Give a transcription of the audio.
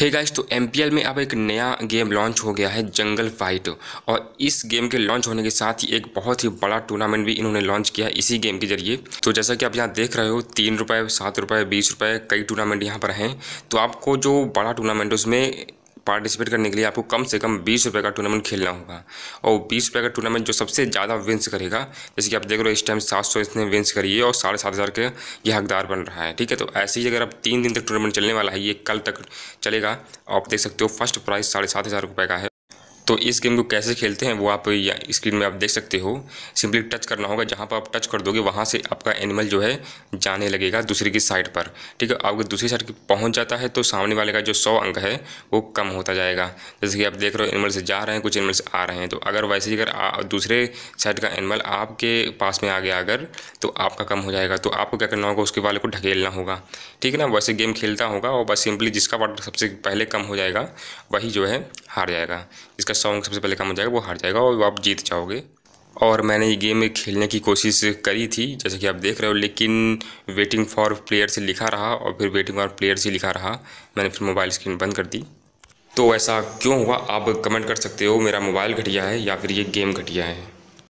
hey guys तो M में अब एक नया गेम लॉन्च हो गया है जंगल फाइट और इस गेम के लॉन्च होने के साथ ही एक बहुत ही बड़ा टूर्नामेंट भी इन्होंने लॉन्च किया इसी गेम के जरिए तो जैसा कि आप यहाँ देख रहे हो तीन रुपये सात रुपये बीस रुपये कई टूर्नामेंट यहाँ पर हैं तो आपको जो बड़ा टूर्नामेंट उसमें पार्टिसिपेट करने के लिए आपको कम से कम बीस रुपये का टूर्नामेंट खेलना होगा और बीस रुपये का टूर्नामेंट जो सबसे ज़्यादा विंस करेगा जैसे कि आप देख रहे हो इस टाइम सात सौ इसने विंस करिए और साढ़े सात हज़ार के ये हकदार बन रहा है ठीक है तो ऐसे ही अगर आप तीन दिन तक टूर्नामेंट चलने वाला है ये कल तक चलेगा आप देख सकते हो फर्स्ट प्राइज़ साढ़े सात हज़ार रुपये का है तो इस गेम को कैसे खेलते हैं वो आप स्क्रीन में आप देख सकते हो सिंपली टच करना होगा जहाँ पर आप टच कर दोगे वहाँ से आपका एनिमल जो है जाने लगेगा दूसरे की साइड पर ठीक है अगर दूसरी साइड पहुँच जाता है तो सामने वाले का जो सौ अंक है वो कम होता जाएगा जैसे कि आप देख रहे हो एनिमल से जा रहे हैं कुछ एनिमल से आ रहे हैं तो अगर वैसे ही अगर दूसरे साइड का एनिमल आपके पास में आ गया अगर तो आपका कम हो जाएगा तो आपको क्या करना होगा उसके वाले को ढकेलना होगा ठीक है ना वैसे गेम खेलता होगा और बस सिंपली जिसका वाटर सबसे पहले कम हो जाएगा वही जो है हार जाएगा इसका सॉन्ग सबसे पहले काम हो जाएगा वो हार जाएगा और आप जीत जाओगे और मैंने ये गेम खेलने की कोशिश करी थी जैसे कि आप देख रहे हो लेकिन वेटिंग फॉर प्लेयर से लिखा रहा और फिर वेटिंग फॉर प्लेयर से लिखा रहा मैंने फिर मोबाइल स्क्रीन बंद कर दी तो ऐसा क्यों हुआ आप कमेंट कर सकते हो मेरा मोबाइल घटिया है या फिर ये गेम घटिया है